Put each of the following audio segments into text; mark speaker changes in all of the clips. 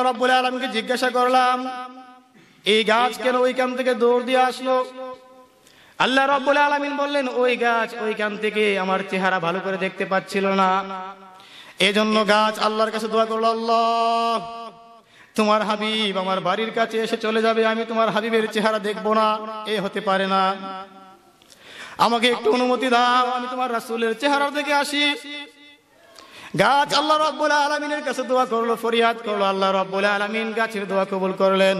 Speaker 1: আল্লাহ বলে আলমকে জিজ্ঞাসা করলাম এই গাছ কেন ওইখান থেকে দৌড় দিয়ে আসলো আল্লাহ বলে আলমিন বললেন ওই গাছ ওইখান থেকে আমার চেহারা ভালো করে দেখতে পাচ্ছিল না এজন্য গাছ আল্লাহর কাছে দোয়া করলো আল্লাহ তোমার হাবিব আমার বাড়ির কাছে এসে চলে যাবে আমি তোমার হাবিবের চেহারা দেখবো না এ হতে পারে না আমাকে একটু অনুমতি দাও আমি তোমার রাসুলের চেহারা দেখে আসি গাছ আল্লাহ রব্বুল আলমিনের কাছে দোয়া করলো ফরিয়াদ করলো আল্লাহ রব্বুল আলমিন গাছের দোয়া কবুল করলেন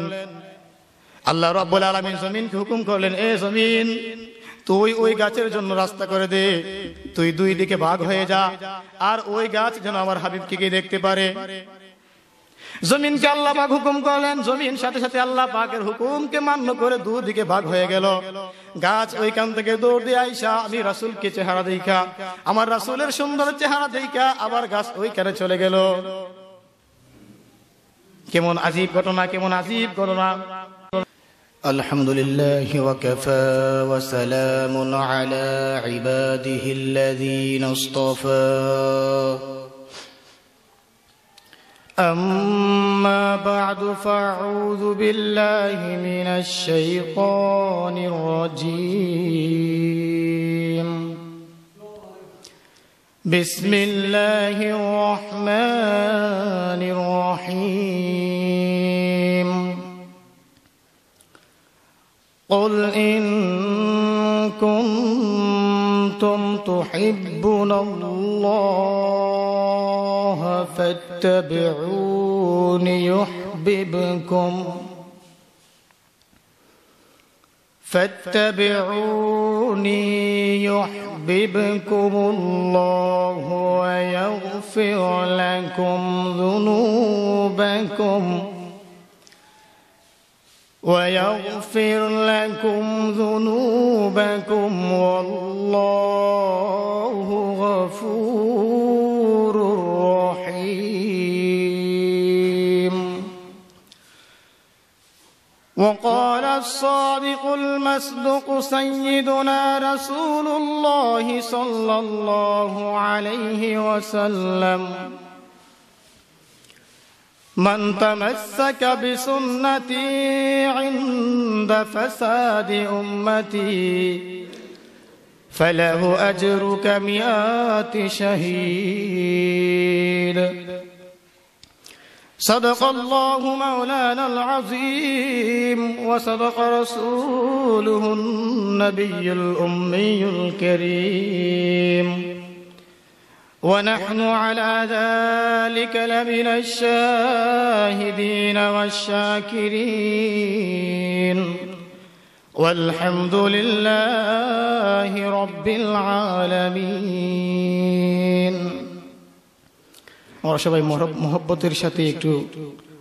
Speaker 1: আল্লাহ রব্বুল আলমিন জমিনকে হুকুম করলেন এ জমিন তুই ওই গাছের জন্য রাস্তা করে দে তুই দুই দিকে ভাগ হয়ে যা আর ওই গাছ যেন আমার হাবিবকে দেখতে পারে জমিনকে আল্লাহ পাক হুকুম করলেন জমিন সাথে সাথে আল্লাহ পাকের হুকুমকে মান্য করে দুদিকে ভাগ হয়ে গেল গাছ ওইখান থেকে দৌড় দিয়ে আইসা আমি রাসুলকে চেহারা দেখা আমার রাসুলের সুন্দর চেহারা দেখা আবার গাছ ওইখানে চলে গেল কেমন আজীব ঘটনা কেমন আজীব ঘটনা
Speaker 2: الحمد لله
Speaker 1: وكفى وسلام على عباده الذين
Speaker 2: اصطفى أما بعد فأعوذ بالله من الشيطان الرجيم بسم الله الرحمن الرحيم قل إن كنتم تحبون
Speaker 1: الله فاتبعوني يحببكم
Speaker 2: فاتبعوني يحببكم الله ويغفر لكم ذنوبكم ويغفر لكم ذنوبكم والله وقال الصادق
Speaker 1: المصدق سيدنا رسول الله صلى الله عليه وسلم من تمسك بسنتي عند فساد أمتي فله أجر كمئات شهيد صدق الله مولانا العظيم وصدق رسوله النبي الأمي الكريم ونحن على ذلك لمن الشاهدين
Speaker 2: والشاكرين والحمد لله رب العالمين
Speaker 1: আমরা সবাই মোহব্বতের সাথে একটু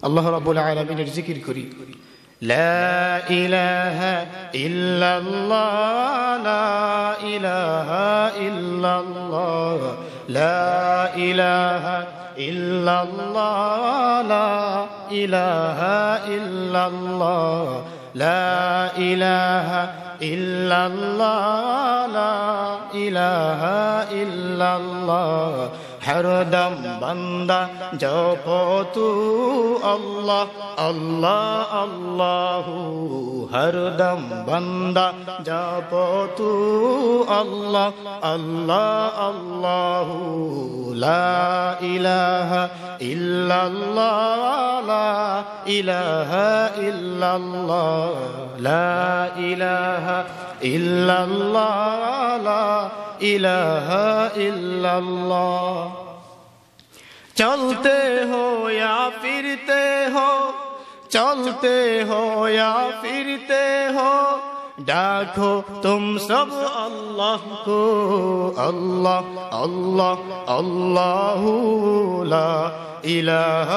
Speaker 2: আল্লাহ রাবুল আলমিনের জিকির করি لا إله إلا الله لا إله إلا الله لا إله إلا الله لا إله إلا الله لا إله إلا الله لا إله إلا الله হরদম বন্দা জপ তু আল্লাহ আল্লাহ আল্লাহু হরদম বন্দা জপ তু আল্লাহ আল্লাহ আল্লাহু লা ইলাহা ইল্লাল্লাহ লা ইলাহা ইল্লাল্লাহ লা ইলাহা ইল্লাল্লাহ লা الہ الا اللہ چلتے ہو یا پھرتے ہو چلتے ہو یا پھرتے ہو ڈاکو تم سب اللہ کو اللہ اللہ اللہ لا الہ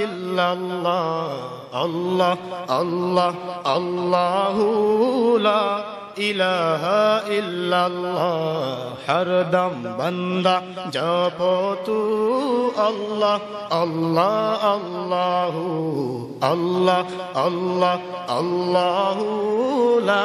Speaker 2: الحل اللہ اللہ اللہ ইলাহা ইল্লাল্লাহ হরদম বান্দা জপ তু আল্লাহ আল্লাহ আল্লাহু আল্লাহ আল্লাহ আল্লাহু লা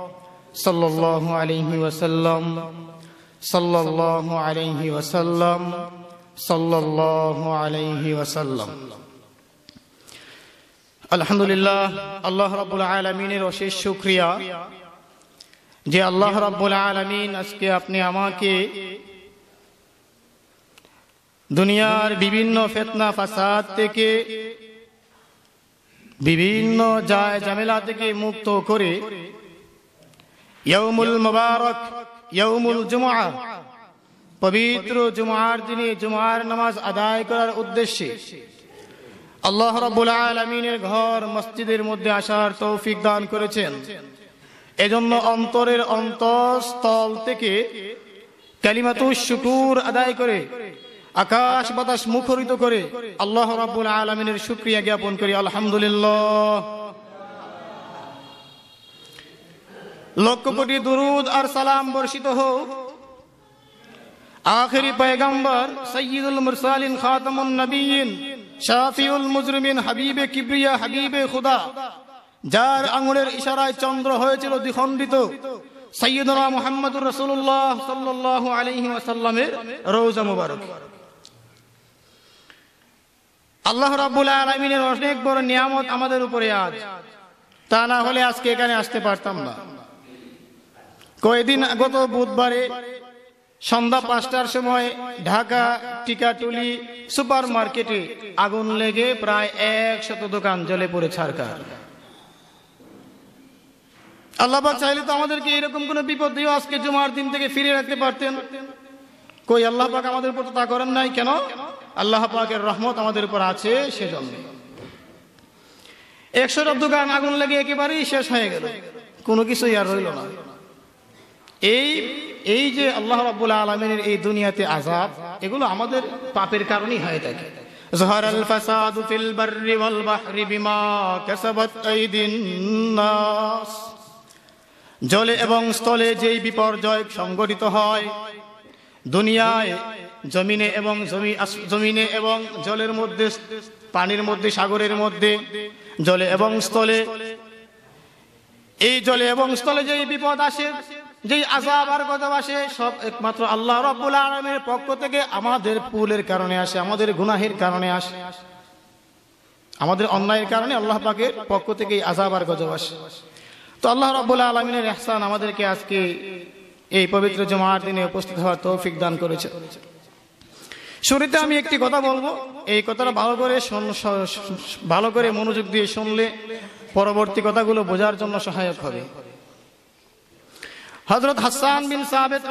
Speaker 2: صلى الله عليه وسلم صلى الله عليه وسلم صلى الله عليه وسلم الحمد لله الله رب العالمين অশেষ শুকরিয়া যে আল্লাহ রাব্বুল
Speaker 1: আলামিন আজকে আপনি আমাকে দুনিয়ার বিভিন্ন ফেতনা ফাসাদ থেকে বিভিন্ন জায় ঝামেলা থেকে মুক্ত করে ইয়ৌমুল মুবারক ইয়ৌমুল জুমা পবিত্র জুমার দিনে জুমার নামাজ আদায় করার উদ্দেশ্যে আল্লাহ রব্বুল আলমিনের ঘর মসজিদের মধ্যে আসার তৌফিক দান করেছেন এজন্য অন্তরের অন্তঃস্থল থেকে কালিমাতু শুকুর আদায় করে আকাশ বাতাস মুখরিত করে আল্লাহ রাব্বুল আলামিনের শুকরিয়া জ্ঞাপন করি আলহামদুলিল্লাহ লক্ষ কোটি দুরুদ আর সালাম বর্ষিত হোক আখেরি পয়গম্বর সৈয়দুল মুরসালিন খাতামুন নবীন শাফিউল মুজরিমিন হাবিবে কিবরিয়া হাবিবে খুদা যার আঙুলের ইশারায় চন্দ্র হয়েছিল দ্বিখণ্ডিত সৈয়দনা মোহাম্মদুর রসুল্লাহ সাল্লাহ আলহি আসাল্লামের রৌজা মুবারক আল্লাহ রাবুল আলমিনের অনেক বড় নিয়ামত আমাদের উপরে আজ তা না হলে আজকে এখানে আসতে পারতাম না কয়েকদিন আগত বুধবারে সন্ধ্যা পাঁচটার সময় ঢাকা টিকাটুলি সুপার মার্কেটে আগুন লেগে প্রায় একশত দোকান জলে পড়ে ছাড়কার আল্লাহবাক চাইলে তো আমাদেরকে এরকম কোন বিপদ দিয়েও আজকে জুমার দিন থেকে ফিরে রাখতে পারতেন কই আল্লাহ পাক আমাদের উপর তা করেন নাই কেন আল্লাহ পাকের রহমত আমাদের উপর আছে সেজন্য একশোটা দোকান আগুন লেগে একেবারেই শেষ হয়ে গেল কোনো কিছুই আর রইল না এই এই যে আল্লাহ রাবুল আলমিনের এই দুনিয়াতে আজাব এগুলো আমাদের পাপের কারণেই হয়ে থাকে ظهر الفساد في البر والبحر بما كسبت أيدي الناس জলে এবং স্থলে যেই বিপর্যয় সংগঠিত হয় দুনিয়ায় জমিনে এবং জমি জমিনে এবং জলের মধ্যে পানির মধ্যে সাগরের মধ্যে জলে এবং স্থলে এই জলে এবং স্থলে যেই বিপদ আসে যেই আজাবার কথা আসে সব একমাত্র আল্লাহ রবুল আলমের পক্ষ থেকে আমাদের পুলের কারণে আসে আমাদের গুনাহের কারণে আসে আমাদের অন্যায়ের কারণে আল্লাহ পাকের পক্ষ থেকে আজাবার আর গজব আসে তো আল্লাহ রব্বুল আলমিনের এহসান আমাদেরকে আজকে এই পবিত্র জমার দিনে উপস্থিত হওয়ার তৌফিক দান করেছে শুরুতে আমি একটি কথা বলবো এই কথাটা ভালো করে ভালো করে মনোযোগ দিয়ে শুনলে পরবর্তী কথাগুলো বোঝার জন্য সহায়ক হবে হজরত হাসান বিন সাবেদ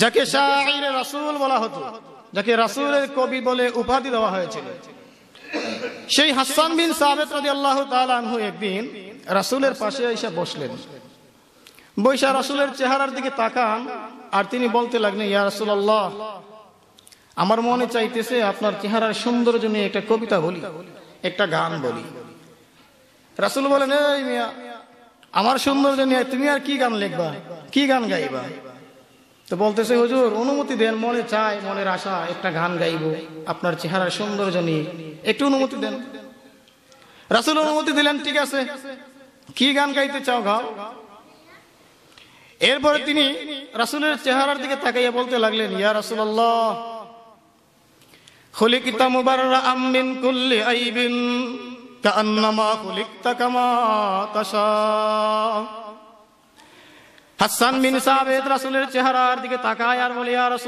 Speaker 1: যাকে শাহির রাসুল বলা হতো যাকে রাসুলের কবি বলে উপাধি দেওয়া হয়েছিল সেই হাসান বিন সাবেত রাজি আল্লাহ তালু একদিন রাসুলের পাশে এসে বসলেন বৈশা রাসুলের চেহারার দিকে তাকান আর তিনি বলতে লাগলেন ইয়া রাসুল আমার মনে চাইতেছে আপনার চেহারার সৌন্দর্য নিয়ে একটা কবিতা বলি একটা গান বলি রাসুল বলেন আমার সৌন্দর্য নিয়ে তুমি আর কি গান লিখবা কি গান গাইবা তো বলতেছে হুজুর অনুমতি দেন মনে চায় মনের আশা একটা গান গাইব আপনার চেহারার সৌন্দর্য নিয়ে একটু অনুমতি দেন রাসুল অনুমতি দিলেন ঠিক আছে কি গান গাইতে চাও গাও এরপরে তিনি রাসুলের চেহারার দিকে তাকাইয়া বলতে লাগলেন ইয়া রাসুল রাসুল্লাহ খলিকিতা মুবাররা আমিন কুল্লি আইবিন চেহারার দিকে আর আপনার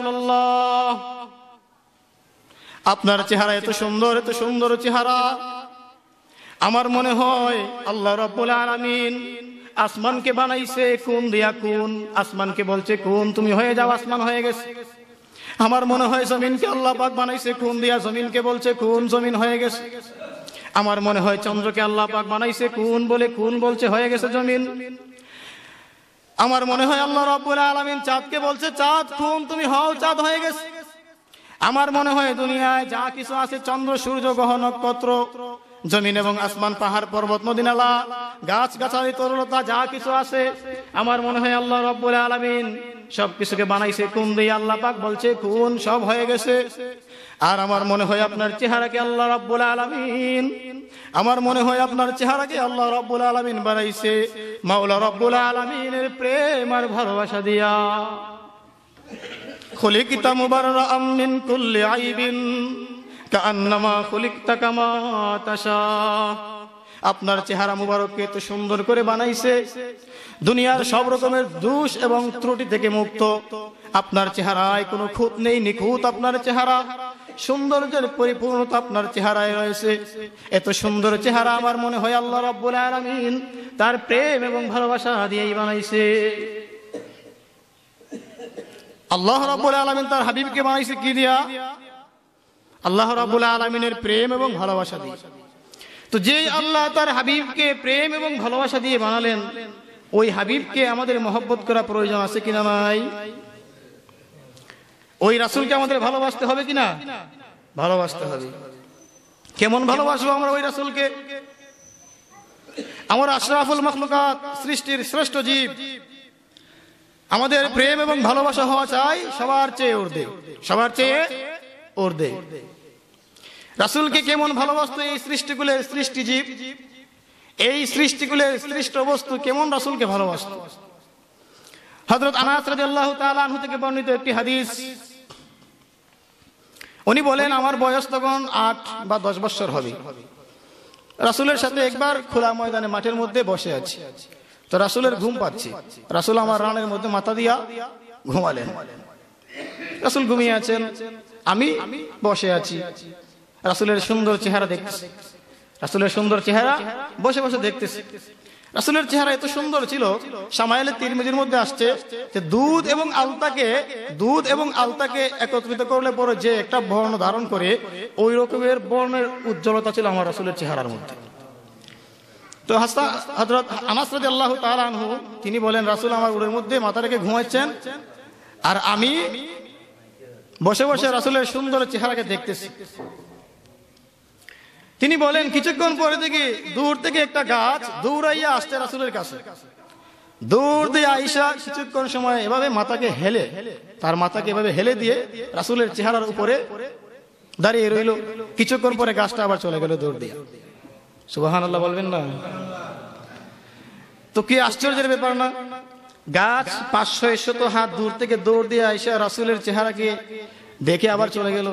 Speaker 1: চেহারা এত সুন্দর এত সুন্দর চেহারা আমার মনে হয় আল্লাহ রব্বুল আলামিন আসমানকে বানাইছে কোন দিয়া কোন আসমানকে বলছে কোন তুমি হয়ে যাও আসমান হয়ে গেছে আমার মনে হয় জমিনকে আল্লাহ পাক বানাইছে কোন দিয়া জমিনকে বলছে কোন জমিন হয়ে গেছে আমার মনে হয় চন্দ্রকে আল্লাহ পাক বানাইছে কোন বলে কোন বলছে হয়ে গেছে জমিন আমার মনে হয় আল্লাহ রব্বুল আলমিন চাঁদকে বলছে চাঁদ কোন তুমি হও চাঁদ হয়ে গেছে আমার মনে হয় দুনিয়ায় যা কিছু আছে চন্দ্র সূর্য গ্রহ নক্ষত্র জমিন এবং আসমান পাহাড় পর্বত নদীনালা গাছ গাছালি তরলতা যা কিছু আছে আমার মনে হয় আল্লাহ রব্বুল আলমিন সব কিছুকে বানাইছে কোন দিয়ে আল্লাহ পাক বলছে কোন সব হয়ে গেছে আর আমার মনে হয় আপনার চেহারাকে আল্লাহ রাব্বুল আলমিন আমার মনে হয় আপনার চেহারাকে আল্লাহ রব্বুল আলমিন বানাইছে মাওলা রব্বুল আলমিনের প্রেম আর ভালোবাসা দিয়া খলিকিতা মুবাররা আমিন কুল্লি আইবিন কান্নামা খলিকতা কামা তাশা আপনার চেহারা মুবারককে এত সুন্দর করে বানাইছে দুনিয়ার সব রকমের দোষ এবং ত্রুটি থেকে মুক্ত আপনার চেহারায় কোনো খুঁত নেই নিখুঁত আপনার চেহারা সৌন্দর্যের পরিপূর্ণতা আপনার চেহারায় রয়েছে এত সুন্দর চেহারা আমার মনে হয় আল্লাহ রব্বুল আলমিন তার প্রেম এবং ভালোবাসা দিয়েই বানাইছে আল্লাহ রব্বুল আলমিন তার হাবিবকে বানাইছে কি দিয়া আল্লাহ রব্বুল আলমিনের প্রেম এবং ভালোবাসা দিয়ে তো যে আল্লাহ তার হাবিবকে প্রেম এবং ভালোবাসা দিয়ে বানালেন ওই হাবিবকে আমাদের মহব্বত করা প্রয়োজন আছে কিনা নাই ওই রাসুলকে আমাদের ভালোবাসতে হবে কিনা ভালোবাসতে হবে কেমন ভালোবাসবো আমরা ওই রাসুলকে আমার আশরাফুল মখলুকাত সৃষ্টির শ্রেষ্ঠ জীব আমাদের প্রেম এবং ভালোবাসা হওয়া চাই সবার চেয়ে উর্দে সবার চেয়ে ওর রাসুলকে কেমন ভালোবাসতো এই সৃষ্টিগুলের সৃষ্টি জীব এই সৃষ্টিগুলের সৃষ্ট বস্তু কেমন রাসুলকে ভালোবাসত হজরত আনাস রাজি আল্লাহ তালু থেকে বর্ণিত একটি হাদিস উনি বলেন আমার বয়স তখন আট বা দশ বছর হবে রাসুলের সাথে একবার খোলা ময়দানে মাঠের মধ্যে বসে আছি তো রাসুলের ঘুম পাচ্ছি রাসুল আমার রানের মধ্যে মাথা দিয়া ঘুমালেন রাসুল ঘুমিয়ে আছেন আমি বসে আছি রাসুলের সুন্দর চেহারা দেখতেছি রাসুলের সুন্দর চেহারা বসে বসে দেখতেছি রাসুলের চেহারা এত সুন্দর ছিল সামায়ালের তিরমিজির মধ্যে আসছে যে দুধ এবং আলতাকে দুধ এবং আলতাকে একত্রিত করলে পরে যে একটা বর্ণ ধারণ করে ওই রকমের বর্ণের উজ্জ্বলতা ছিল আমার রাসুলের চেহারার মধ্যে তো হাসা হজরত আনাসরদ আল্লাহ তালু তিনি বলেন রাসুল আমার উড়ের মধ্যে মাথা রেখে ঘুমাচ্ছেন আর আমি বসে বসে রাসুলের সুন্দর চেহারাকে দেখতেছি তিনি বলেন কিছুক্ষণ পরে থেকে দূর থেকে একটা গাছ দৌড়াইয়া আসতে রাসুলের কাছে দূর দিয়ে আইসা কিছুক্ষণ সময় এভাবে মাথাকে হেলে তার মাথাকে এভাবে হেলে দিয়ে রাসুলের চেহারার উপরে দাঁড়িয়ে রইল কিছুক্ষণ পরে গাছটা আবার চলে গেল দূর দিয়ে সুবাহান আল্লাহ বলবেন না তো কি আশ্চর্যের ব্যাপার না গাছ পাঁচশো শত হাত দূর থেকে দৌড় দিয়ে আইসা রাসুলের চেহারাকে দেখে আবার চলে গেল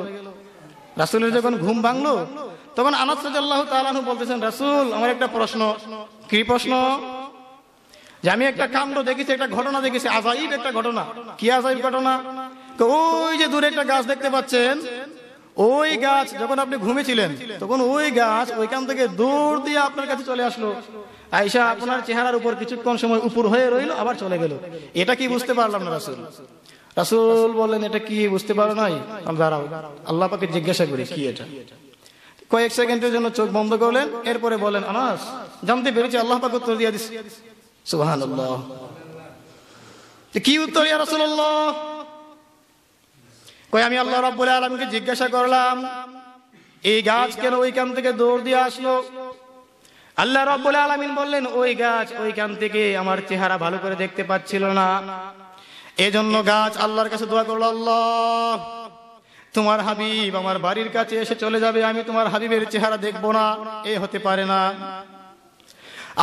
Speaker 1: রাসুলের যখন ঘুম ভাঙলো তখন আনাস রাজাল্লাহ তালানু বলতেছেন রাসুল আমার একটা প্রশ্ন কি প্রশ্ন যে আমি একটা কাণ্ড দেখেছি একটা ঘটনা দেখেছি আজাইব একটা ঘটনা কি আজাইব ঘটনা ওই যে দূরে একটা গাছ দেখতে পাচ্ছেন ওই গাছ যখন আপনি ঘুমেছিলেন তখন ওই গাছ ওইখান থেকে দূর দিয়ে আপনার কাছে চলে আসলো আইসা আপনার চেহারার উপর কিছুক্ষণ সময় উপর হয়ে রইল আবার চলে গেল এটা কি বুঝতে পারলাম না রাসুল রাসুল বলেন এটা কি বুঝতে পারো নাই দাঁড়াও আল্লাহ পাকে জিজ্ঞাসা করি কি এটা কয়েক সেকেন্ডের জন্য চোখ বন্ধ করলেন এরপরে বলেন আনাস জানতে পেরেছি আল্লাহ পাক উত্তর দিয়ে দিস সুহান কি উত্তর ইয়া রাসুল্লাহ কই আমি আল্লাহ রাব্বুল আলমকে জিজ্ঞাসা করলাম এই গাছ কেন ওইখান থেকে দৌড় দিয়ে আসলো আল্লাহ রব্বুল আলমিন বললেন ওই গাছ ওইখান থেকে আমার চেহারা ভালো করে দেখতে পাচ্ছিল না এজন্য গাছ আল্লাহর কাছে দোয়া করলো আল্লাহ তোমার হাবিব আমার বাড়ির কাছে এসে চলে যাবে আমি তোমার হাবিবের চেহারা দেখবো না এ হতে পারে না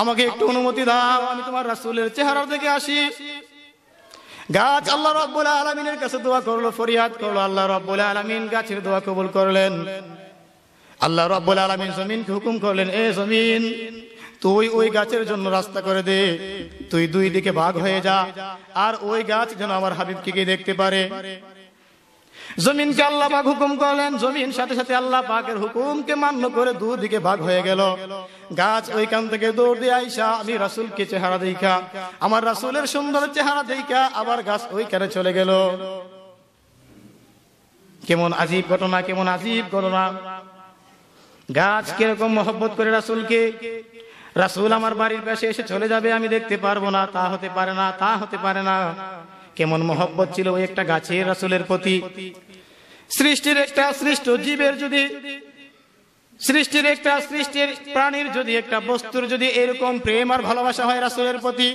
Speaker 1: আমাকে একটু অনুমতি দাও আমি তোমার রাসুলের চেহারার দিকে আসি গাছ আল্লাহ রব্বুল আলমিনের কাছে দোয়া করলো ফরিয়াদ করলো আল্লাহ রব্বুল আলমিন গাছের দোয়া কবুল করলেন আল্লাহ রব্বুল আলমিন জমিনকে হুকুম করলেন এ জমিন তুই ওই গাছের জন্য রাস্তা করে দে তুই দুই দিকে ভাগ হয়ে যা আর ওই গাছ যেন আমার হাবিবকে গিয়ে দেখতে পারে জমিনকে আল্লাহ পাক হুকুম করলেন জমিন সাথে সাথে আল্লাহ পাকের হুকুমকে মান্য করে দুদিকে ভাগ হয়ে গেল গাছ ওইখান থেকে দৌড় দিয়ে আইসা আমি রাসুলকে চেহারা দেখা আমার রাসুলের সুন্দর চেহারা দেখা আবার গাছ ওইখানে চলে গেল কেমন আজীব ঘটনা কেমন আজীব ঘটনা গাছ কিরকম মহব্বত করে রাসুলকে রাসুল আমার বাড়ির পাশে এসে চলে যাবে আমি দেখতে পারবো না তা হতে পারে না তা হতে পারে না কেমন মহব্বত ছিল ওই একটা গাছের রাসুলের প্রতি সৃষ্টির একটা সৃষ্ট জীবের যদি সৃষ্টির একটা সৃষ্টির প্রাণীর যদি একটা বস্তুর যদি এরকম প্রেম আর ভালোবাসা হয় রাসুলের প্রতি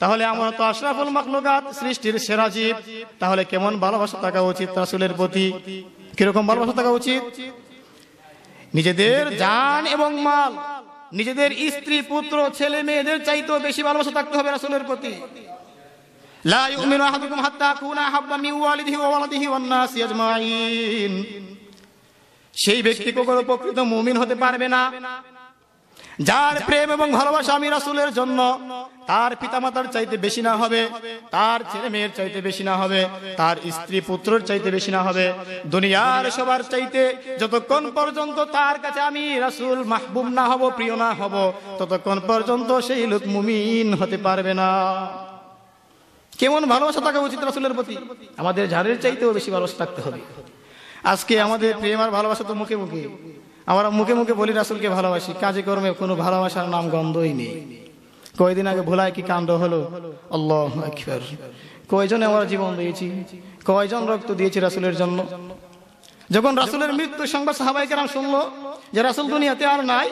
Speaker 1: তাহলে আমার তো আশরাফুল মখলুকাত সৃষ্টির সেরা জীব তাহলে কেমন ভালোবাসা থাকা উচিত রাসুলের প্রতি কিরকম ভালোবাসা থাকা উচিত নিজেদের জান এবং মাল নিজেদের স্ত্রী পুত্র ছেলে মেয়েদের চাইতেও বেশি ভালোবাসা থাকতে হবে রাসুলের প্রতি লা ইউমিনু আহাদুকুম হাত্তা কুনা হাব্বা মিন ওয়ালিদিহি ওয়া ওয়ালাদিহি ওয়ান নাস আজমাইন সেই ব্যক্তি কখনো প্রকৃত মুমিন হতে পারবে না যার প্রেম এবং ভালোবাসা আমি রাসূলের জন্য তার পিতামাতার চাইতে বেশি না হবে তার ছেলে মেয়ের চাইতে বেশি না হবে তার স্ত্রী পুত্রর চাইতে বেশি না হবে দুনিয়ার সবার চাইতে যতক্ষণ পর্যন্ত তার কাছে আমি রাসুল মাহবুব না হব প্রিয় না হব ততক্ষণ পর্যন্ত সেই লোক মুমিন হতে পারবে না কেমন ভালোবাসা থাকা উচিত রাসুলের প্রতি আমাদের ঝাড়ের চাইতেও বেশি ভালোবাসা থাকতে হবে আজকে আমাদের প্রেম আর ভালোবাসা তো মুখে মুখে আমরা মুখে মুখে বলি রাসুলকে ভালোবাসি কাজে কর্মে কোনো ভালোবাসার নাম গন্ধই নেই কয়দিন আগে ভোলায় কি কাণ্ড হলো আল্লাহর কয়জনে আমরা জীবন দিয়েছি কয়জন রক্ত দিয়েছি রাসুলের জন্য যখন রাসুলের মৃত্যু সংবাদ সাহাবাইকেরাম শুনলো যে রাসুল দুনিয়াতে আর নাই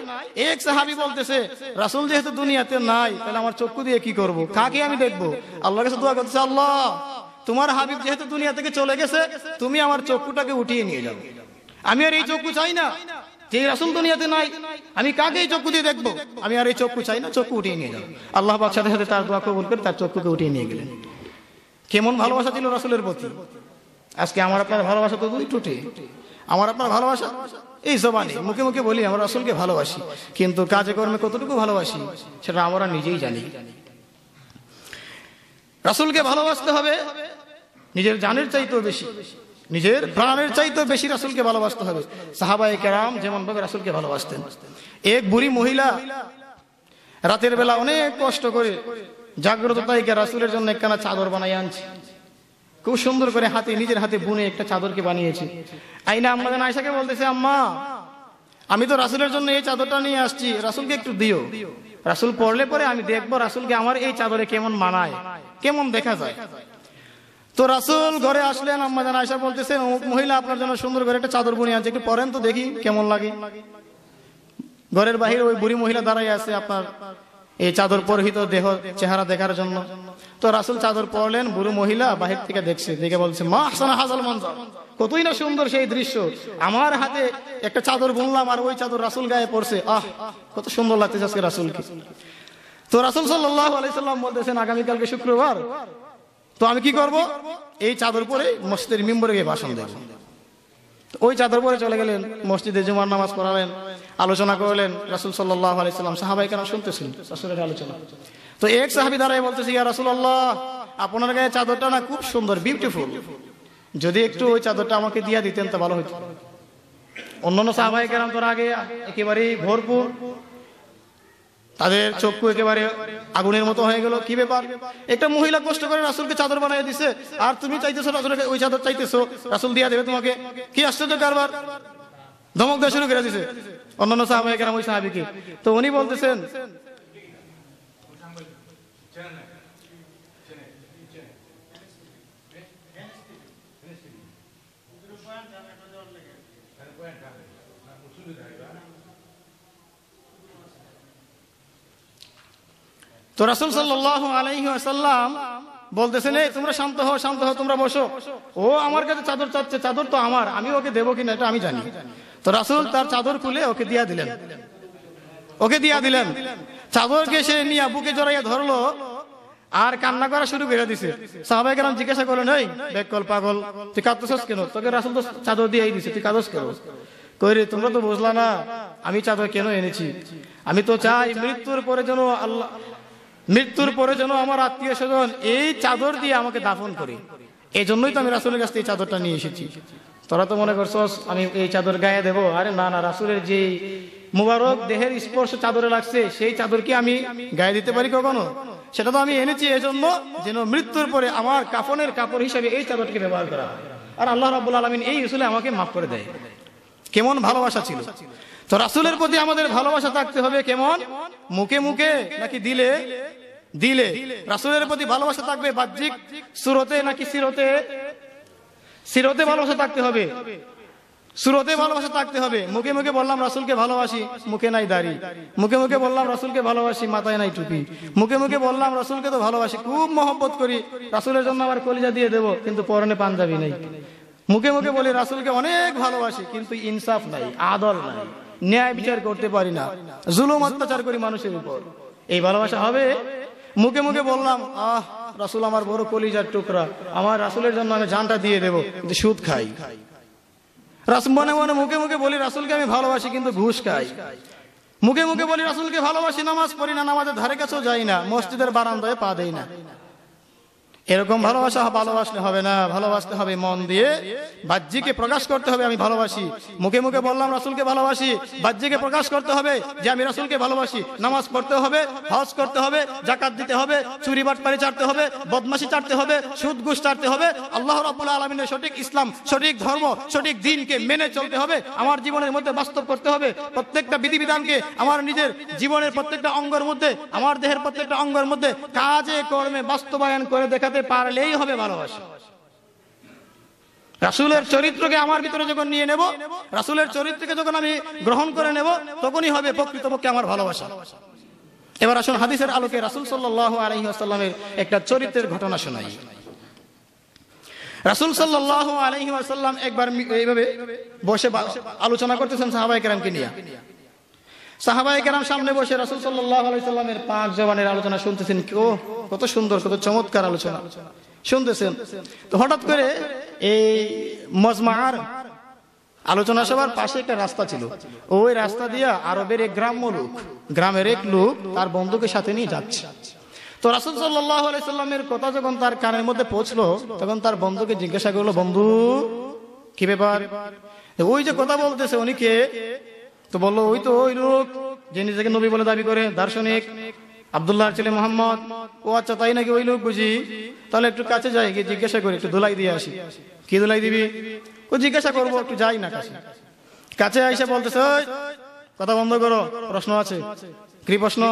Speaker 1: এক সাহাবি বলতেছে রাসুল যেহেতু দুনিয়াতে নাই তাহলে আমার চক্ষু দিয়ে কি করব। কাকে আমি দেখবো আল্লাহ কাছে দোয়া করতেছে আল্লাহ তোমার হাবিব যেহেতু দুনিয়া থেকে চলে গেছে তুমি আমার চক্ষুটাকে উঠিয়ে নিয়ে যাবো আমি আর এই চক্ষু চাই না যে রাসুল দুনিয়াতে নাই আমি কাকে চক্ষু দিয়ে দেখবো আমি আর এই চক্ষু চাই না চক্ষু উঠিয়ে নিয়ে যাবো আল্লাহ পাক সাথে সাথে তার দোয়া কবুল করে তার চক্ষুকে উঠিয়ে নিয়ে গেলেন কেমন ভালোবাসা ছিল রাসুলের প্রতি আজকে আমার আপনার ভালোবাসা তো দুই টুটে আমার আপনার ভালোবাসা এই জবানে মুখে মুখে বলি আমরা রাসুলকে ভালোবাসি কিন্তু কাজে কর্মে কতটুকু ভালোবাসি সেটা আমরা নিজেই জানি রাসুলকে ভালোবাসতে হবে নিজের জানের চাইতেও বেশি নিজের প্রাণের চাইতে বেশি রাসুলকে ভালোবাসতে হবে সাহাবাই কেরাম ভাবে রাসুলকে ভালোবাসতেন এক বুড়ি মহিলা রাতের বেলা অনেক কষ্ট করে জাগ্রত তাইকে রাসুলের জন্য একখানা চাদর বানাই আনছে খুব সুন্দর করে হাতে নিজের হাতে বুনে একটা চাদরকে বানিয়েছে আইনা আমাদের আয়সাকে বলতেছে আম্মা আমি তো রাসুলের জন্য এই চাদরটা নিয়ে আসছি রাসুলকে একটু দিও রাসুল পড়লে পরে আমি দেখবো রাসুলকে আমার এই চাদরে কেমন মানায় কেমন দেখা যায় তো রাসুল ঘরে আসলেন আম্মা জান আয়সা বলতেছেন মহিলা আপনার জন্য সুন্দর ঘরে একটা চাদর বুনি আছে একটু পরেন তো দেখি কেমন লাগে ঘরের বাহিরে ওই বুড়ি মহিলা দাঁড়াই আছে আপনার এই চাদর পরহিত দেহ চেহারা দেখার জন্য তো রাসুল চাদর পরলেন বুড়ো মহিলা বাহির থেকে দেখছে দেখে বলছে মা হাসান হাজাল মঞ্জা কতই না সুন্দর সেই দৃশ্য আমার হাতে একটা চাদর বুনলাম আর ওই চাদর রাসুল গায়ে পড়ছে আহ কত সুন্দর লাগতেছে আজকে রাসুলকে তো রাসুল সাল্লাহ আলাইসাল্লাম বলতেছেন আগামীকালকে শুক্রবার তো আমি কি করব এই চাদর পরে মসজিদের মেম্বরে গিয়ে ভাষণ দেব ওই চাদর পরে চলে গেলেন মসজিদে জুমার নামাজ পড়ালেন আলোচনা করলেন রাসুল সাল্লাহ আলাইসাল্লাম সাহাবাই কেন শুনতেছিল রাসুলের আলোচনা তো এক সাহাবি দাঁড়ায় বলতেছি ইয়া রাসুল্লাহ আপনার গায়ে চাদরটা না খুব সুন্দর বিউটিফুল যদি একটু ওই চাদরটা আমাকে দিয়ে দিতেন তো ভালো হতো অন্যান্য সাহাবাহিকেরাম তোর আগে একেবারেই ভরপুর তাদের চক্ষু একেবারে আগুনের মতো হয়ে গেল কি ব্যাপার একটা মহিলা কষ্ট করে রাসুলকে চাদর বানিয়ে দিছে আর তুমি চাইতেছো রাসুলকে ওই চাদর চাইতেছো রাসুল দিয়া দেবে তোমাকে কি আশ্চর্য কারবার ধমক দেওয়া শুরু করে দিছে অন্যান্য সাহাবাহিক ওই সাহাবিকে তো উনি বলতেছেন তো রাসুল সাল্লাহ আলহি আসাল্লাম বলতেছে এই তোমরা শান্ত হও শান্ত হও তোমরা বসো ও আমার কাছে চাদর চাচ্ছে চাদর তো আমার আমি ওকে দেবো কিনা এটা আমি জানি তো রাসুল তার চাদর খুলে ওকে দিয়া দিলেন ওকে দিয়া দিলেন চাদরকে সে নিয়ে বুকে জড়াইয়া ধরলো আর কান্না করা শুরু করে দিছে সাহাবাই কালাম জিজ্ঞাসা করলেন এই বেকল পাগল তুই কাঁদতেছস কেন তোকে রাসুল তো চাদর দিয়েই দিছে তুই কাঁদস কেন কইরে তোমরা তো বুঝলা না আমি চাদর কেন এনেছি আমি তো চাই মৃত্যুর পরে যেন আল্লাহ মৃত্যুর পরে যেন আমার আত্মীয় স্বজন এই চাদর দিয়ে আমাকে দাফন করে এই জন্যই তো আমি রাসুলের কাছ থেকে চাদরটা নিয়ে এসেছি তোরা তো মনে করছস আমি এই চাদর গায়ে দেবো আরে না না রাসুলের যে মুবারক দেহের স্পর্শ চাদরে লাগছে সেই চাদর কি আমি গায়ে দিতে পারি কখনো সেটা তো আমি এনেছি এই জন্য যেন মৃত্যুর পরে আমার কাফনের কাপড় হিসাবে এই চাদরটিকে ব্যবহার করা হয় আর আল্লাহ রাবুল আলমিন এই রসুলে আমাকে মাফ করে দেয় কেমন ভালোবাসা ছিল তো রাসুলের প্রতি আমাদের ভালোবাসা থাকতে হবে কেমন মুখে মুখে নাকি দিলে দিলে রাসুলের প্রতি ভালোবাসা থাকবে বাহ্যিক সুরতে নাকি সিরতে সিরতে ভালোবাসা থাকতে হবে সুরতে ভালোবাসা থাকতে হবে মুখে মুখে বললাম রাসুলকে ভালোবাসি মুখে নাই দাড়ি মুখে মুখে বললাম রাসুলকে ভালোবাসি মাথায় নাই টুপি মুখে মুখে বললাম রাসুলকে তো ভালোবাসি খুব মহব্বত করি রাসুলের জন্য আমার কলিজা দিয়ে দেবো কিন্তু পরনে পাঞ্জাবি নেই মুখে মুখে বলি রাসুলকে অনেক ভালোবাসি কিন্তু ইনসাফ নাই আদল নাই ন্যায় বিচার করতে পারি না জুলুম অত্যাচার করি মানুষের উপর এই ভালোবাসা হবে মুখে মুখে বললাম আহ রাসুল আমার বড় কলিজার টুকরা আমার রাসুলের জন্য আমি জানটা দিয়ে দেবো সুদ খাই রাসুল মনে মনে মুখে মুখে বলি রাসুলকে আমি ভালোবাসি কিন্তু ঘুষ খাই মুখে মুখে বলি রাসুলকে ভালোবাসি নামাজ পড়ি না নামাজের ধারে কাছেও যাই না মসজিদের বারান্দায় পা দেই না এরকম ভালোবাসা ভালোবাসলে হবে না ভালোবাসতে হবে মন দিয়ে বাহ্যিকে প্রকাশ করতে হবে আমি ভালোবাসি মুখে মুখে বললাম রাসুলকে ভালোবাসি বাহ্যিকে প্রকাশ করতে হবে যে আমি রাসুলকে ভালোবাসি নামাজ পড়তে হবে হজ করতে হবে জাকাত দিতে হবে চুরি বাটপারি চাটতে হবে বদমাসি চাটতে হবে সুদ ঘুষ চাটতে হবে আল্লাহ রাবুল্লাহ আলমিনের সঠিক ইসলাম সঠিক ধর্ম সঠিক দিনকে মেনে চলতে হবে আমার জীবনের মধ্যে বাস্তব করতে হবে প্রত্যেকটা বিধিবিধানকে আমার নিজের জীবনের প্রত্যেকটা অঙ্গের মধ্যে আমার দেহের প্রত্যেকটা অঙ্গের মধ্যে কাজে কর্মে বাস্তবায়ন করে দেখাতে করতে পারলেই হবে ভালোবাসা রাসুলের চরিত্রকে আমার ভিতরে যখন নিয়ে নেব রাসুলের চরিত্রকে যখন আমি গ্রহণ করে নেব তখনই হবে প্রকৃতপক্ষে আমার ভালোবাসা এবার আসুন হাদিসের আলোকে রাসুল সাল্লাহ আলহি একটা চরিত্রের ঘটনা শোনাই রাসুল সাল্লাহ আলহি একবার এইভাবে বসে আলোচনা করতেছেন সাহাবাহিকেরামকে নিয়ে সাহাবাই সামনে বসে রাসুল সাল্লাহ পাঁচ জবানের আলোচনা শুনতেছেন কেউ কত সুন্দর কত চমৎকার আলোচনা শুনতেছেন তো হঠাৎ করে এই মজমার আলোচনা সভার পাশে একটা রাস্তা ছিল ওই রাস্তা দিয়া আরবের এক গ্রাম্য লোক গ্রামের এক লোক তার বন্ধুকে সাথে নিয়ে যাচ্ছে তো রাসুল সাল্লাহ আলাইসাল্লামের কথা যখন তার কানের মধ্যে পৌঁছলো তখন তার বন্ধুকে জিজ্ঞাসা করলো বন্ধু কি ব্যাপার ওই যে কথা বলতেছে উনি কে তো বললো ওই তো ওই লোক যে নিজেকে নবী বলে দাবি করে দার্শনিক আবদুল্লাহ ছেলে মোহাম্মদ ও আচ্ছা তাই নাকি ওই লোক বুঝি তাহলে একটু কাছে যাই গিয়ে জিজ্ঞাসা করি একটু ধুলাই দিয়ে আসি কি ধুলাই দিবি ও জিজ্ঞাসা করবো একটু যাই না কাছে কাছে আইসে বলতেছে কথা বন্ধ করো প্রশ্ন আছে কি প্রশ্ন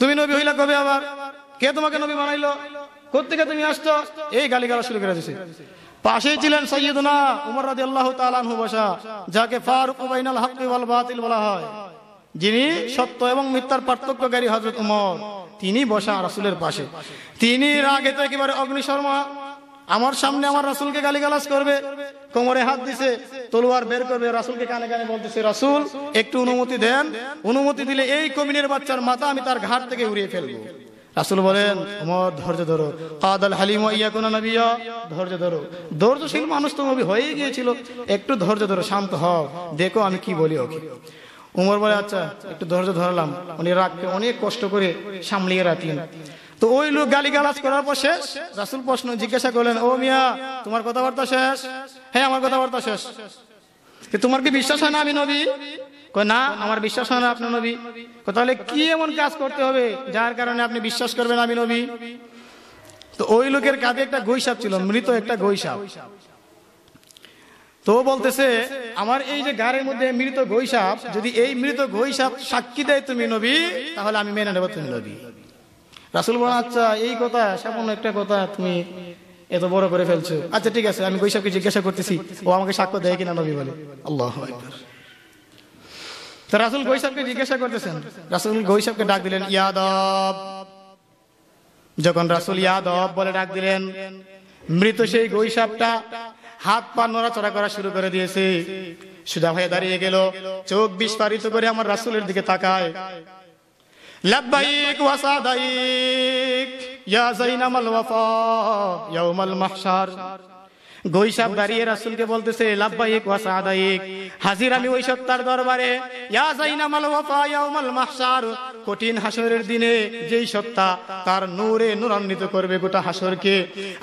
Speaker 1: তুমি নবী হইলা কবে আবার কে তোমাকে নবী বানাইলো কোথেকে তুমি আসতো এই গালি গালা শুরু করে দিছে পাশেই ছিলেন সৈয়দনা উমর রাজি আল্লাহ তালানহু বসা যাকে ফারুক ওবাইনাল হাক্কি ওয়াল বাতিল বলা হয় যিনি সত্য এবং মিথ্যার পার্থক্যকারী হজরত উমর তিনি বসা রাসুলের পাশে তিনি রাগে তো একেবারে অগ্নিশর্মা আমার সামনে আমার রাসুলকে গালিগালাজ করবে কোমরে হাত দিছে তলোয়ার বের করবে রাসুলকে কানে কানে বলতেছে রাসুল একটু অনুমতি দেন অনুমতি দিলে এই কমিনের বাচ্চার মাথা আমি তার ঘাট থেকে উড়িয়ে ফেলবো রাসুল বলেন ওমর ধৈর্য ধরো কাদাল হালিম ইয়া নবিয়া ধৈর্য ধরো ধৈর্যশীল মানুষ তো নবী হয়ে গিয়েছিল একটু ধৈর্য ধরো শান্ত হও দেখো আমি কি বলি ওকে উমর বলে আচ্ছা একটু ধৈর্য ধরলাম উনি রাগকে অনেক কষ্ট করে সামলিয়ে রাখলেন তো ওই লোক গালিগালাজ করার পর শেষ রাসুল প্রশ্ন জিজ্ঞাসা করলেন ও মিয়া তোমার কথাবার্তা শেষ হ্যাঁ আমার কথাবার্তা শেষ তোমার কি বিশ্বাস হয় না আমি নবী না আমার বিশ্বাস হয় না আপনার নবী তাহলে কি এমন কাজ করতে হবে যার কারণে আপনি বিশ্বাস করবেন আমি নবী তো ওই লোকের কাঁধে একটা গৈসাপ ছিল মৃত একটা গৈসাপ তো বলতেছে আমার এই যে গাড়ির মধ্যে মৃত গৈসাপ যদি এই মৃত গৈসাপ সাক্ষী দেয় তুমি নবী তাহলে আমি মেনে নেব তুমি নবী রাসুল বলেন আচ্ছা এই কথা সামান্য একটা কথা তুমি এত বড় করে ফেলছো আচ্ছা ঠিক আছে আমি গৈসাপকে জিজ্ঞাসা করতেছি ও আমাকে সাক্ষ্য দেয় কিনা নবী বলে আল্লাহ তো রাসুল গৈসাবকে জিজ্ঞাসা করতেছেন রাসুল গৈসাবকে ডাক দিলেন ইয়াদব যখন রাসুল ইয়াদব বলে ডাক দিলেন মৃত সেই গৈসাবটা হাত পা নড়াচড়া করা শুরু করে দিয়েছে সুদা হয়ে দাঁড়িয়ে গেল চোখ বিস্ফারিত করে আমার রাসুলের দিকে তাকায় ইয়া মাহশার গৈসাব দাঁড়িয়ে রাসুলকে বলতেছে লাভবাহিক ওয়া সাদাইক হাজির আমি ওই সত্তার দরবারে ইয়া জাইনামাল ওয়াফা ইয়াউমাল মাহশার কঠিন হাসরের দিনে যেই সত্তা তার নূরে নূরান্বিত করবে গোটা হাসরকে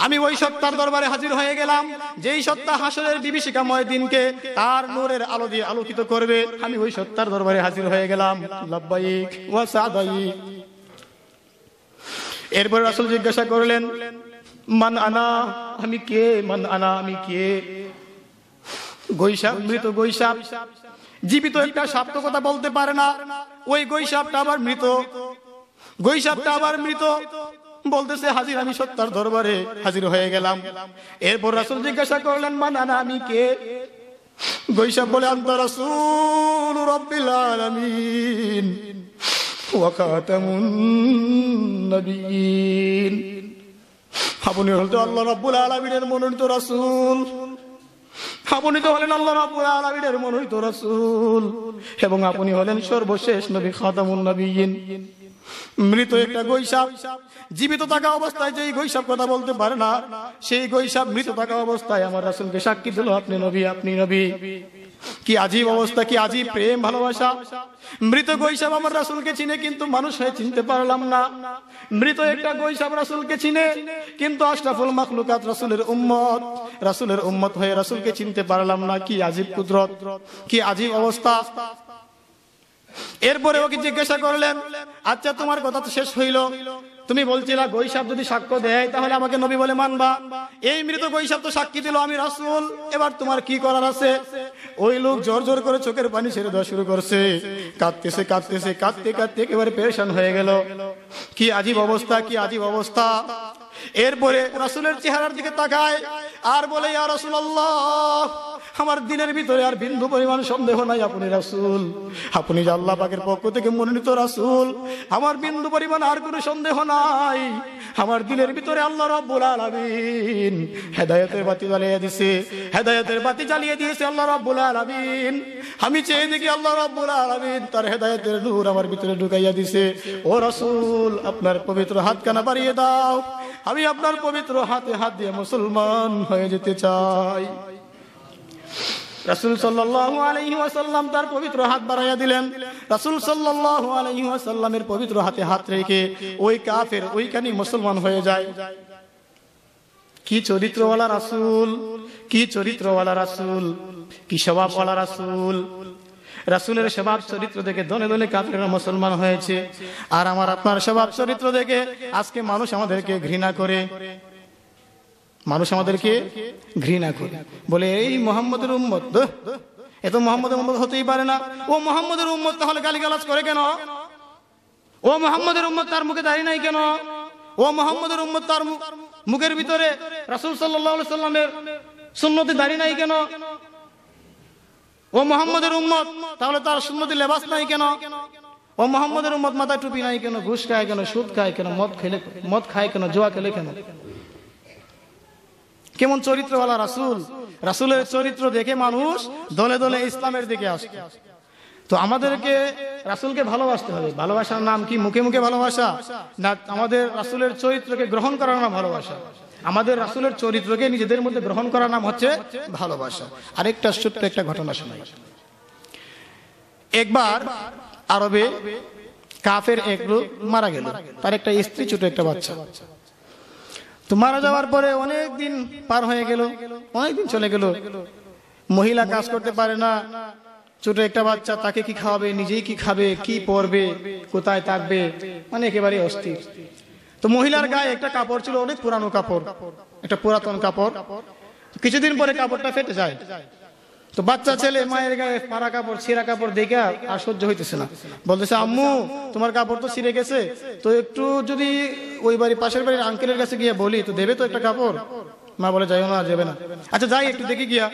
Speaker 1: আমি ওই সত্তার দরবারে হাজির হয়ে গেলাম যেই সত্তা হাসরের বিভীষিকাময় দিনকে তার নূরের আলো দিয়ে আলোকিত করবে আমি ওই সত্তার দরবারে হাজির হয়ে গেলাম লাভবাহিক ওয়া সাদাইক এরপর রাসূল জিজ্ঞাসা করলেন মান আনা আমি কে মান আনা আমি কে গৈসাপ মৃত গৈসাপ জীবিত একটা তো কথা বলতে পারে না ওই গৈসাপটা আবার মৃত গৈসাপটা আবার মৃত বলতেছে হাজির আমি সত্তার দরবারে হাজির হয়ে গেলাম এরপর রাসুল জিজ্ঞাসা করলেন মান আনা আমি কে গৈসাপ
Speaker 2: বলে আন্তা রব্বিল আলামিন ওয়া খাতামুন নবিয়িন আপনি হলেন আল্লাহ
Speaker 1: রাব্বুল আলামিনের মনোনীত রাসূল আপনি তো হলেন আল্লাহ রাব্বুল আলামিনের মনোনীত রাসূল এবং আপনি হলেন সর্বশেষ নবী খাতামুন নবীন মৃত একটা গৈসাপ জীবিত থাকা অবস্থায় যেই গৈসাপ কথা বলতে পারে না সেই গৈসাপ মৃত থাকা অবস্থায় আমার রাসূলকে সাক্ষী দিল আপনি নবী আপনি নবী কি আজীব অবস্থা কি আজীব প্রেম ভালোবাসা মৃত গৈসাব আমার রাসুলকে চিনে কিন্তু মানুষ হয়ে চিনতে পারলাম না মৃত একটা গৈসাব রাসুলকে চিনে কিন্তু আশরাফুল মাখলুকাত রাসুলের উম্মত রাসুলের উম্মত হয়ে রাসুলকে চিনতে পারলাম না কি আজীব কুদরত কি আজীব অবস্থা এরপরে ওকে জিজ্ঞাসা করলেন আচ্ছা তোমার কথা তো শেষ হইল তুমি বলছিলা গৈসাপ যদি সাক্ষ্য দেয় তাহলে আমাকে নবী বলে মানবা এই মৃত গৈসাপ তো সাক্ষী দিল আমি রাসুল এবার তোমার কি করার আছে ওই লোক জোর জোর করে চোখের পানি ছেড়ে দেওয়া শুরু করছে কাঁদতেছে কাঁদতেছে কাঁদতে কাঁদতে একেবারে পেরেশান হয়ে গেল কি আজীব অবস্থা কি আজীব অবস্থা এরপরে রাসুলের চেহারার দিকে তাকায় আর বলে ইয়া রসুল্লাহ আমার দিনের ভিতরে আর বিন্দু পরিমাণ সন্দেহ নাই আপনি রাসুল আপনি যে আল্লাহ পাকের পক্ষ থেকে মনোনীত রাসুল আমার বিন্দু পরিমাণ আর কোনো সন্দেহ নাই আমার দিনের ভিতরে আল্লাহ রব্বুল আলামিন হেদায়েতের বাতি জ্বালিয়ে দিয়েছে হেদায়েতের বাতি জ্বালিয়ে দিয়েছে আল্লাহ রব্বুল আলামিন আমি চেয়ে দেখি আল্লাহ রব্বুল আলামিন তার হেদায়েতের নূর আমার ভিতরে ঢুকাইয়া দিয়েছে ও রাসুল আপনার পবিত্র হাতখানা বাড়িয়ে দাও আমি আপনার পবিত্র হাতে হাত দিয়ে মুসলমান হয়ে যেতে চাই রাসুল সাল্লাল্লাহু আলাইহি ওয়াসাল্লাম তার পবিত্র হাত বাড়াইয়া দিলেন রাসুল সাল্লাল্লাহু আলাইহি ওয়াসাল্লামের পবিত্র হাতে হাত রেখে ওই কাফের ওইখানি মুসলমান হয়ে যায় কি চরিত্রওয়ালা রাসুল কি চরিত্রওয়ালা রাসুল কি স্বভাবওয়ালা রাসুল রাসুলের স্বভাব চরিত্র দেখে দনে দনে কাফেরা মুসলমান হয়েছে আর আমার আপনার স্বভাব চরিত্র দেখে আজকে মানুষ আমাদেরকে ঘৃণা করে মানুষ আমাদেরকে ঘৃণা করে বলে এই মোহাম্মদের উম্মত এত মোহাম্মদের উম্মত হতেই পারে না ও মোহাম্মদের উম্মত তাহলে গালিগালাজ করে কেন ও মোহাম্মদের উম্মত তার মুখে দাঁড়িয়ে নাই কেন ও মোহাম্মদের উম্মত তার মুখের ভিতরে রাসুল সাল্লামের সুন্নতি দাঁড়িয়ে নাই কেন ও মোহাম্মদের উম্মত তাহলে তার সুন্নতি লেবাস নাই কেন ও মোহাম্মদের উম্মত মাথায় টুপি নাই কেন ঘুষ খায় কেন সুদ খায় কেন মদ খেলে মদ খায় কেন জোয়া খেলে কেন কেমন চরিত্রওয়ালা রাসুল রাসুলের চরিত্র দেখে মানুষ দলে দলে ইসলামের দিকে আসত তো আমাদেরকে রাসুলকে ভালোবাসতে হবে ভালোবাসার নাম কি মুখে মুখে ভালোবাসা না আমাদের রাসুলের চরিত্রকে গ্রহণ করার নাম ভালোবাসা আমাদের রাসুলের চরিত্রকে নিজেদের মধ্যে গ্রহণ করার নাম হচ্ছে ভালোবাসা আরেকটা ছোট্ট একটা ঘটনা শোনা একবার আরবে কাফের এক মারা গেল তার একটা স্ত্রী ছোট একটা বাচ্চা তো মারা যাওয়ার পরে অনেক দিন পার হয়ে গেল অনেক দিন চলে গেল মহিলা কাজ করতে পারে না ছোট একটা বাচ্চা তাকে কি খাওয়াবে নিজেই কি খাবে কি পরবে কোথায় থাকবে মানে একেবারে অস্থির তো মহিলার গায়ে একটা কাপড় ছিল অনেক পুরানো কাপড় একটা পুরাতন কাপড় কিছুদিন পরে কাপড়টা ফেটে যায় তো বাচ্চা ছেলে মায়ের গায়ে পাড়া কাপড় ছিঁড়া কাপড় দেখে আর সহ্য হইতেছে না বলতেছে আম্মু তোমার কাপড় তো ছিঁড়ে গেছে তো একটু যদি ওই বাড়ির পাশের বাড়ির আঙ্কেলের কাছে গিয়ে বলি তো দেবে তো একটা কাপড় মা বলে যাইও না যাবে না আচ্ছা যাই একটু দেখি গিয়া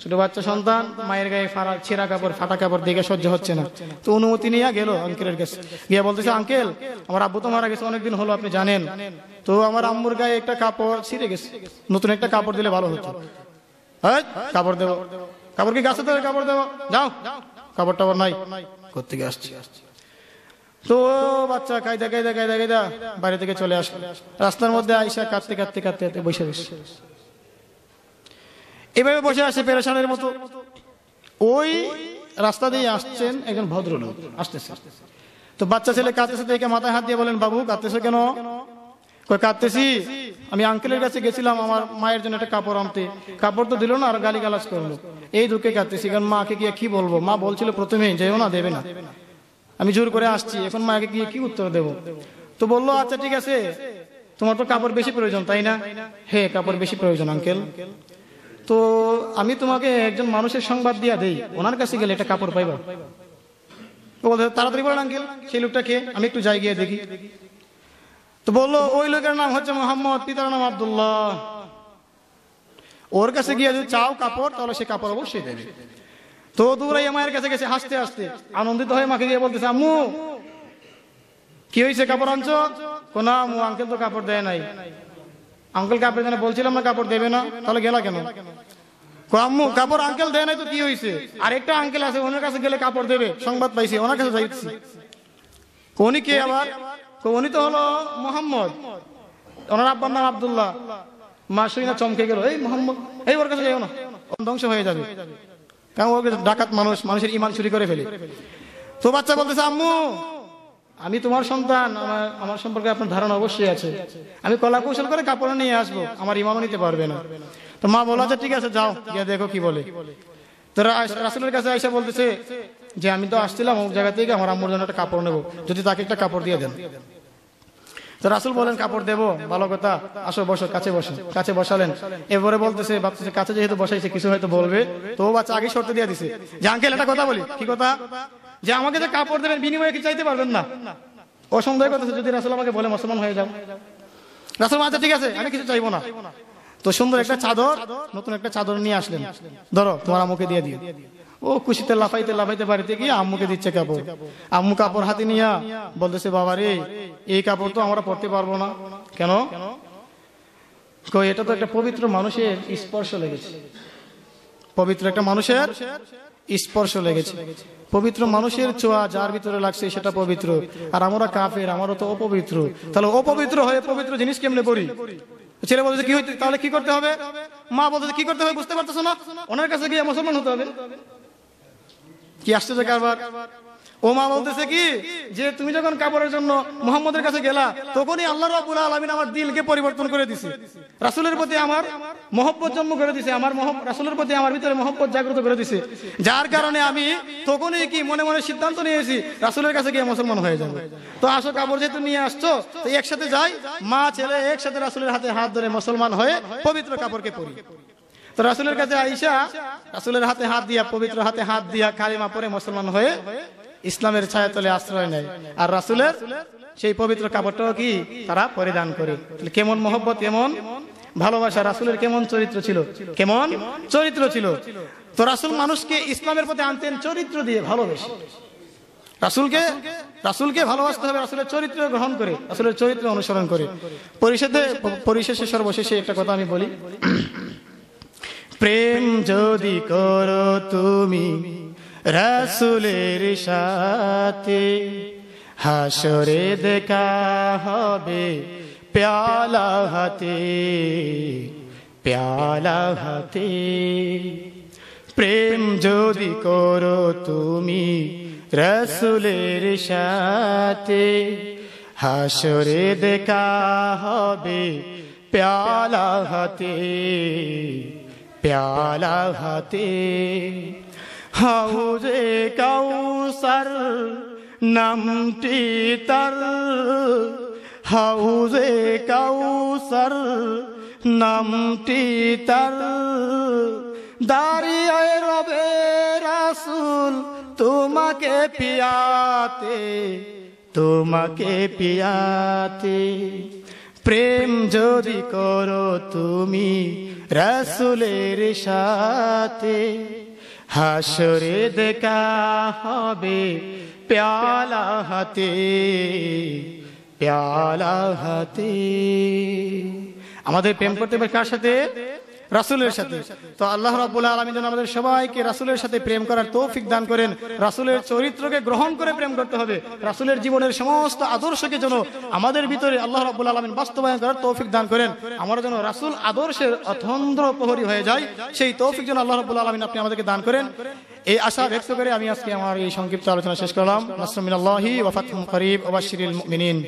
Speaker 1: ছোট বাচ্চা সন্তান মায়ের গায়ে ফাড়া ছেঁড়া কাপড় ফাটা কাপড় দেখে সহ্য হচ্ছে না তো অনুমতি নিয়ে গেল আঙ্কেলের কাছে গিয়ে বলতেছে আঙ্কেল আমার আব্বু তো মারা গেছে অনেকদিন হলো আপনি জানেন তো আমার আম্মুর গায়ে একটা কাপড় ছিঁড়ে গেছে নতুন একটা কাপড় দিলে ভালো হতো হ্যাঁ? কাপড় দেবো কাপড় কি কাপড় দেবো যাও কাপড় টাপড় নাই করতে গিয়ে আসছি তো বাচ্চা কায়দা কায়দা কায়দা কায়দা বাইরে থেকে চলে আসলো রাস্তার মধ্যে আইসা কাঁদতে কাঁদতে কাঁদতে কাঁদতে বসে বসে এভাবে বসে আসে পেরেশানের মতো ওই রাস্তা দিয়ে আসছেন একজন ভদ্রলোক আসতেছে তো বাচ্চা ছেলে কাঁদতেছে দেখে মাথায় হাত দিয়ে বলেন বাবু কাঁদতেছে কেন কাঁদতেছি আমি আঙ্কেলের কাছে গেছিলাম আমার মায়ের জন্য একটা কাপড় আনতে কাপড় তো দিল না আর গালি গালাজ করলো এই দুঃখে কাঁদতেছি কারণ মাকে গিয়ে কি বলবো মা বলছিল প্রথমেই যেও না দেবে না আমি জোর করে আসছি এখন মাকে গিয়ে কি উত্তর দেব তো বললো আচ্ছা ঠিক আছে তোমার তো কাপড় বেশি প্রয়োজন তাই না হ্যাঁ কাপড় বেশি প্রয়োজন আঙ্কেল তো আমি তোমাকে একজন মানুষের সংবাদ দিয়া দেই ওনার কাছে গেলে একটা কাপড় পাইবা তাড়াতাড়ি বলেন আঙ্কেল সেই লোকটাকে আমি একটু যাই গিয়ে দেখি তো বললো ওই লোকের নাম হচ্ছে মোহাম্মদ পিতার নাম আবদুল্লাহ ওর কাছে গিয়ে যদি চাও কাপড় তাহলে সে কাপড় অবশ্যই দেবে তো দুরাই মায়ের কাছে গেছে হাসতে হাসতে আনন্দিত হয়ে মাকে গিয়ে বলতেছে আম্মু কি হয়েছে কাপড় আনছ কোন আম্মু আঙ্কেল তো কাপড় দেয় নাই আঙ্কেল কাপড় দেয় বলছিলাম না কাপড় দেবে না তাহলে গেলা কেন আম্মু কাপড় আঙ্কেল দেয় নাই তো কি হয়েছে আর একটা আঙ্কেল আছে ওনার কাছে গেলে কাপড় দেবে সংবাদ পাইছি ওনার কাছে যাইছি উনি কে আবার তো উনি তো হলো মোহাম্মদ ওনার আব্বার নাম আবদুল্লাহ মা না চমকে গেল এই মোহাম্মদ এই ওর কাছে ধ্বংস হয়ে যাবে কারণ ওর ডাকাত মানুষ মানুষের ইমান চুরি করে ফেলে তো বাচ্চা বলতেছে আম্মু আমি তোমার সন্তান আমার আমার সম্পর্কে আপনার ধারণা অবশ্যই আছে আমি কলা কৌশল করে কাপড় নিয়ে আসবো আমার ইমামও নিতে পারবে না তো মা বলা আচ্ছা, ঠিক আছে যাও গিয়ে দেখো কি বলে তো রাসুলের কাছে আইসা বলতেছে যে আমি তো আসছিলাম অমুক জায়গা থেকে আমার আম্মুর জন্য একটা কাপড় নেবো যদি তাকে একটা কাপড় দিয়ে দেন তো রাসুল বলেন কাপড় দেবো ভালো কথা আসো বসো কাছে বসো কাছে বসালেন এরপরে বলতেছে ভাবতেছে কাছে যেহেতু বসাইছে কিছু হয়তো বলবে তো ও বাচ্চা আগে শর্ত দিয়ে দিছে যে আঙ্কেল একটা কথা বলি কি কথা যে আমাকে যে কাপড় দেবেন বিনিময়ে কি চাইতে পারবেন না ও কথা যদি রাসুল আমাকে বলে মুসলমান হয়ে যাও রাসুল আচ্ছা ঠিক আছে আমি কিছু চাইবো না তো সুন্দর একটা চাদর নতুন একটা চাদর নিয়ে আসলেন ধরো তোমার আমাকে দিয়ে দিও ও খুশিতে লাফাইতে লাফাইতে বাড়িতে গিয়ে আম্মুকে দিচ্ছে কাপড় আম্মু কাপড় হাতে নিয়া বলতেছে বাবা রে এই কাপড় তো আমরা পড়তে পারবো না কেন এটা তো একটা পবিত্র মানুষের স্পর্শ লেগেছে পবিত্র একটা মানুষের স্পর্শ লেগেছে পবিত্র মানুষের চোয়া যার ভিতরে লাগছে সেটা পবিত্র আর আমরা কাফের আমারও তো অপবিত্র তাহলে অপবিত্র হয়ে পবিত্র জিনিস কেমনে পড়ি ছেলে বলছে কি হইতে তাহলে কি করতে হবে মা বলতে কি করতে হবে বুঝতে পারতেছো না ওনার কাছে গিয়ে মুসলমান হতে হবে কি আশ্চর্য কারবার ওমা বলতেছে কি যে তুমি যখন কাপড়ের জন্য মোহাম্মদের কাছে গেলা তখনই আল্লাহ রাবুল আলমিন আমার দিলকে পরিবর্তন করে দিছে রাসুলের প্রতি আমার মহব্বত জন্ম করে দিছে আমার রাসুলের প্রতি আমার ভিতরে মহব্বত জাগ্রত করে দিছে যার কারণে আমি তখনই কি মনে মনে সিদ্ধান্ত নিয়েছি রাসুলের কাছে গিয়ে মুসলমান হয়ে যাবে তো আসো কাপড় যেহেতু নিয়ে আসছো তো একসাথে যাই মা ছেলে একসাথে রাসুলের হাতে হাত ধরে মুসলমান হয়ে পবিত্র কাপড়কে পরি তো রাসুলের কাছে আইসা রাসুলের হাতে হাত দিয়া পবিত্র হাতে হাত দিয়া কালিমা পরে মুসলমান হয়ে ইসলামের ছায়া তলে আশ্রয় নেয় আর রাসুলের সেই পবিত্র কাপড়টাও কি তারা পরিধান করে কেমন মহব্বত কেমন ভালোবাসা রাসুলের কেমন চরিত্র ছিল কেমন চরিত্র ছিল তো রাসুল মানুষকে ইসলামের পথে আনতেন চরিত্র দিয়ে ভালোবেসে রাসুলকে রাসুলকে ভালোবাসতে হবে রাসুলের চরিত্র গ্রহণ করে রাসুলের চরিত্র অনুসরণ করে পরিষদে পরিশেষে সর্বশেষে একটা কথা আমি বলি প্রেম যদি করো তুমি
Speaker 2: রাসুলের সাথে হাসরে দেখা হবে পেয়ালা হাতে পেয়ালা হাতে প্রেম যদি
Speaker 1: করো তুমি রসুলের সাথে
Speaker 2: হাসরে দেখা হবে পেয়ালা হাতে प्याला हाते हौजे कौसर नमटी तर
Speaker 1: हौजे कौसर नमटी तर दारिया रबे रसूल तुमके পিয়াতে
Speaker 2: तुमके
Speaker 1: पियाती প্রেম যদি করো তুমি রসুলের সাথে হাসরে
Speaker 2: দেখা হবে প্যালা হাতে
Speaker 1: প্যালা হাতে আমাদের প্রেম করতে হবে কার সাথে রাসুলের সাথে তো আল্লাহ রাবুল্লাহ আলমী যেন আমাদের সবাইকে রাসুলের সাথে প্রেম করার তৌফিক দান করেন রাসুলের চরিত্রকে গ্রহণ করে প্রেম করতে হবে রাসুলের জীবনের সমস্ত আদর্শকে যেন আমাদের ভিতরে আল্লাহ রাবুল্লা আলমিন বাস্তবায়ন করার তৌফিক দান করেন আমরা যেন রাসুল আদর্শের অথন্দ্র প্রহরী হয়ে যায় সেই তৌফিক যেন আল্লাহ রাবুল্লাহ আলমিন আপনি আমাদেরকে দান করেন এই আশা ব্যক্ত করে আমি আজকে আমার এই সংক্ষিপ্ত আলোচনা শেষ করলাম নাসমিন আল্লাহি ওয়াফাত করিব ওবাশির